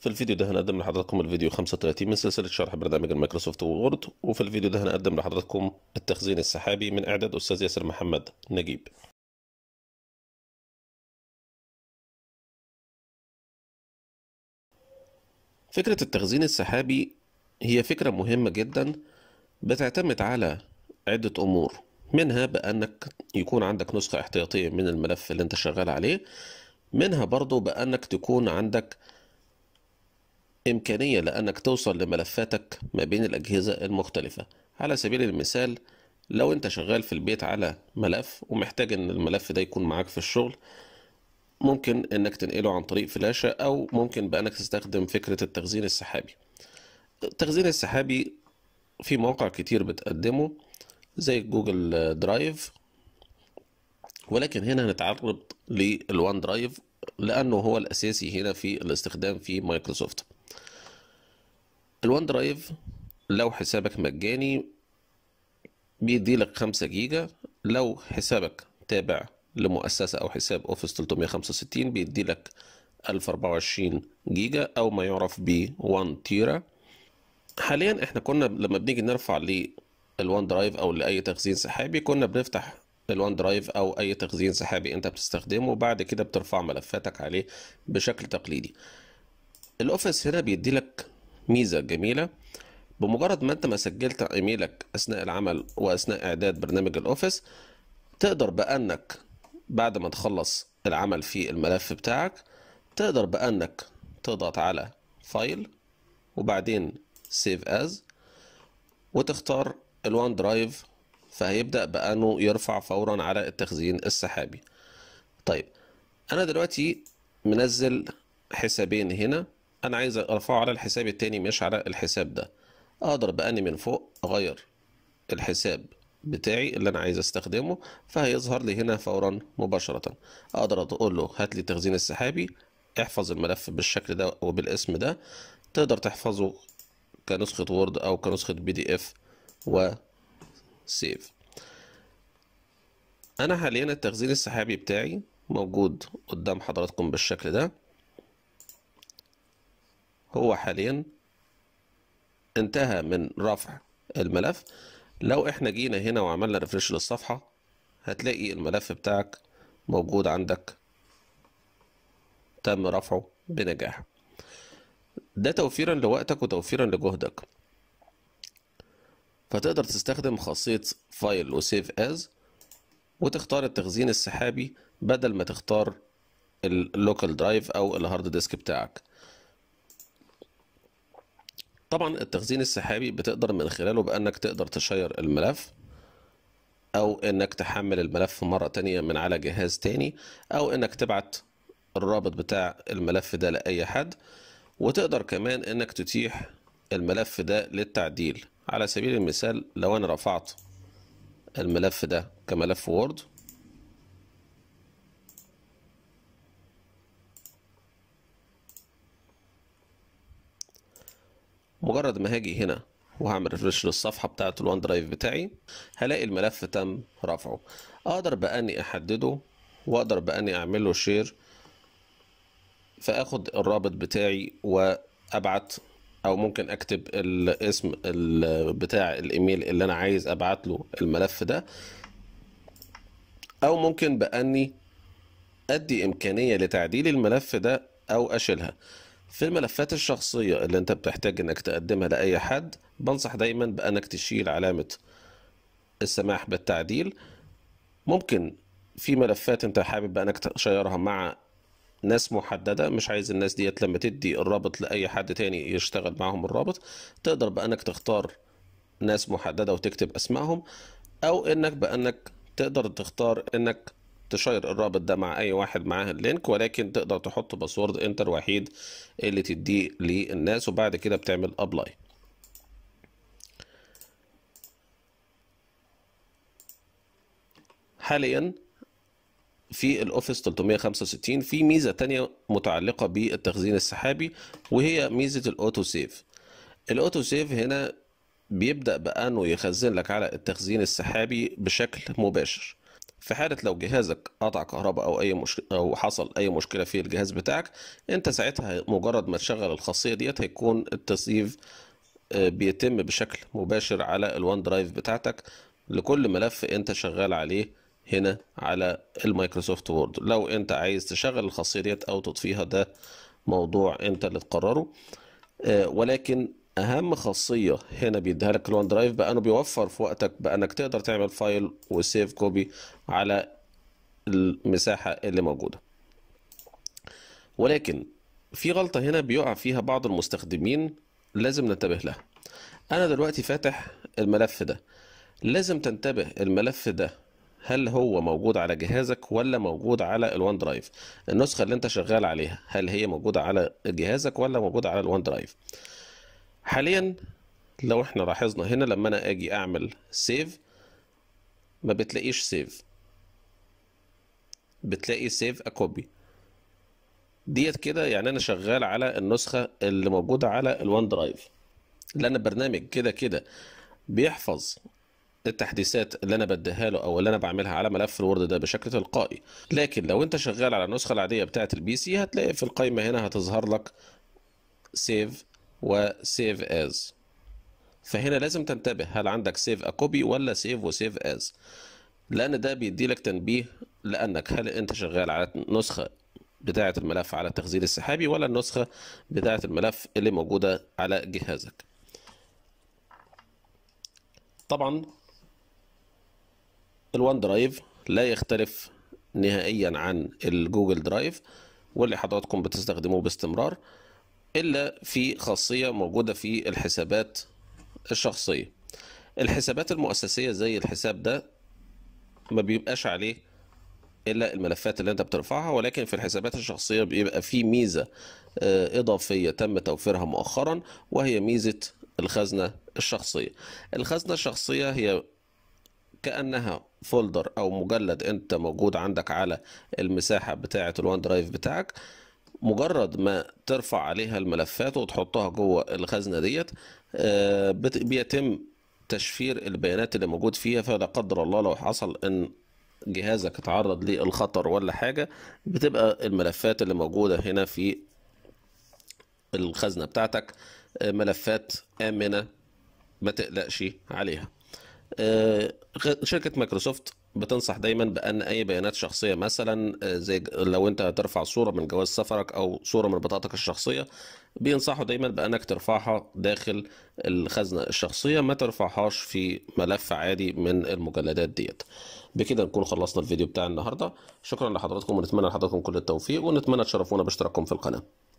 في الفيديو ده هنقدم لحضراتكم الفيديو 35 من سلسلة شرح برنامج المايكروسوفت وورد وفي الفيديو ده هنقدم لحضراتكم التخزين السحابي من إعداد أستاذ ياسر محمد نجيب فكرة التخزين السحابي هي فكرة مهمة جدا بتعتمد على عدة أمور منها بأنك يكون عندك نسخة احتياطية من الملف اللي انت شغال عليه منها برضو بأنك تكون عندك إمكانية لأنك توصل لملفاتك ما بين الأجهزة المختلفة على سبيل المثال لو أنت شغال في البيت على ملف ومحتاج إن الملف ده يكون معاك في الشغل ممكن إنك تنقله عن طريق فلاشة أو ممكن بأنك تستخدم فكرة التخزين السحابي التخزين السحابي في مواقع كتير بتقدمه زي جوجل درايف ولكن هنا هنتعرض للوان درايف لأنه هو الأساسي هنا في الاستخدام في مايكروسوفت الوان درايف لو حسابك مجاني بيديلك خمسة جيجا لو حسابك تابع لمؤسسة أو حساب أوفيس 365 بيديلك 1024 جيجا أو ما يعرف ب 1 تيرا حاليا احنا كنا لما بنيجي نرفع للوان درايف أو لأي تخزين سحابي كنا بنفتح الوان درايف أو أي تخزين سحابي أنت بتستخدمه وبعد كده بترفع ملفاتك عليه بشكل تقليدي الأوفيس هنا بيديلك ميزة جميلة بمجرد ما انت ما سجلت ايميلك اثناء العمل واثناء اعداد برنامج الاوفيس تقدر بانك بعد ما تخلص العمل في الملف بتاعك تقدر بانك تضغط على فايل وبعدين سيف از وتختار الوان درايف فهيبدا بانه يرفع فورا على التخزين السحابي طيب انا دلوقتي منزل حسابين هنا انا عايز ارفعه على الحساب التاني مش على الحساب ده اقدر باني من فوق اغير الحساب بتاعي اللي انا عايز استخدمه فهيظهر لي هنا فورا مباشرة اقدر اقول له هات لي تخزين السحابي احفظ الملف بالشكل ده وبالاسم ده تقدر تحفظه كنسخة وورد او كنسخة بي دي اف وسيف انا حاليا التخزين السحابي بتاعي موجود قدام حضراتكم بالشكل ده هو حاليا انتهى من رفع الملف لو احنا جينا هنا وعملنا ريفرش للصفحة هتلاقي الملف بتاعك موجود عندك تم رفعه بنجاح ده توفيرا لوقتك وتوفيرا لجهدك فتقدر تستخدم خاصية فايل وسيف از وتختار التخزين السحابي بدل ما تختار اللوكال درايف او الهارد ديسك بتاعك طبعا التخزين السحابي بتقدر من خلاله بأنك تقدر تشير الملف أو إنك تحمل الملف مرة تانية من على جهاز تاني أو إنك تبعت الرابط بتاع الملف ده لأي حد وتقدر كمان إنك تتيح الملف ده للتعديل على سبيل المثال لو أنا رفعت الملف ده كملف وورد مجرد ما هاجي هنا وهعمل ريفرش للصفحه بتاعه الوان درايف بتاعي هلاقي الملف تم رفعه اقدر باني احدده واقدر باني اعمل له شير فاخد الرابط بتاعي وابعت او ممكن اكتب الاسم بتاع الايميل اللي انا عايز ابعت له الملف ده او ممكن باني ادي امكانيه لتعديل الملف ده او اشيلها في الملفات الشخصية اللي انت بتحتاج انك تقدمها لأي حد بنصح دايما بأنك تشيل علامة السماح بالتعديل ممكن في ملفات انت حابب بأنك تشيرها مع ناس محددة مش عايز الناس ديت لما تدي الرابط لأي حد تاني يشتغل معهم الرابط تقدر بأنك تختار ناس محددة وتكتب أسمائهم أو إنك بأنك تقدر تختار إنك تشير الرابط ده مع اي واحد معاه اللينك ولكن تقدر تحط باسورد انتر الوحيد اللي تديه للناس وبعد كده بتعمل ابلاي حاليا في الاوفيس 365 في ميزه تانية متعلقه بالتخزين السحابي وهي ميزه الاوتو سيف الاوتو سيف هنا بيبدا بانه يخزن لك على التخزين السحابي بشكل مباشر في حالة لو جهازك قطع كهرباء أو أي مش... أو حصل أي مشكلة في الجهاز بتاعك أنت ساعتها مجرد ما تشغل الخاصية ديت هيكون التسييف آه، بيتم بشكل مباشر على الوان درايف بتاعتك لكل ملف أنت شغال عليه هنا على المايكروسوفت وورد لو أنت عايز تشغل الخاصية ديت أو تطفيها ده موضوع أنت اللي تقرره آه، ولكن اهم خاصيه هنا بيديها لك الون درايف بانه بيوفر في وقتك بانك تقدر تعمل فايل وسيف كوبي على المساحه اللي موجوده ولكن في غلطه هنا بيقع فيها بعض المستخدمين لازم ننتبه لها انا دلوقتي فاتح الملف ده لازم تنتبه الملف ده هل هو موجود على جهازك ولا موجود على الوان درايف النسخه اللي انت شغال عليها هل هي موجوده على جهازك ولا موجوده على الوان درايف حاليا لو احنا لاحظنا هنا لما انا اجي اعمل سيف ما بتلاقيش سيف بتلاقي سيف اكوبي ديت كده يعني انا شغال على النسخه اللي موجوده على الوان درايف لان البرنامج كده كده بيحفظ التحديثات اللي انا بديها له او اللي انا بعملها على ملف الوورد ده بشكل تلقائي لكن لو انت شغال على النسخه العاديه بتاعه البي سي هتلاقي في القائمه هنا هتظهر لك سيف وسيف از فهنا لازم تنتبه هل عندك سيف كوبي ولا سيف وسيف از لان ده بيديلك تنبيه لانك هل انت شغال على نسخه بتاعه الملف على التخزين السحابي ولا النسخه بتاعه الملف اللي موجوده على جهازك طبعا الوان درايف لا يختلف نهائيا عن الجوجل درايف واللي حضراتكم بتستخدموه باستمرار إلا في خاصية موجودة في الحسابات الشخصية الحسابات المؤسسية زي الحساب ده ما بيبقاش عليه إلا الملفات اللي أنت بترفعها ولكن في الحسابات الشخصية بيبقى في ميزة آه، إضافية تم توفيرها مؤخرا وهي ميزة الخزنة الشخصية الخزنة الشخصية هي كأنها فولدر أو مجلد أنت موجود عندك على المساحة بتاعة الوان درايف بتاعك مجرد ما ترفع عليها الملفات وتحطها جوه الخزنه ديت آه، بيتم تشفير البيانات اللي موجود فيها فلا قدر الله لو حصل ان جهازك اتعرض للخطر ولا حاجه بتبقى الملفات اللي موجوده هنا في الخزنه بتاعتك آه، ملفات امنه ما تقلقش عليها آه، شركه مايكروسوفت بتنصح دايما بان اي بيانات شخصيه مثلا آه، زي لو انت هترفع صوره من جواز سفرك او صوره من بطاقتك الشخصيه بينصحوا دايما بانك ترفعها داخل الخزنه الشخصيه ما ترفعهاش في ملف عادي من المجلدات ديت بكده نكون خلصنا الفيديو بتاع النهارده شكرا لحضراتكم ونتمنى لحضراتكم كل التوفيق ونتمنى تشرفونا باشتراككم في القناه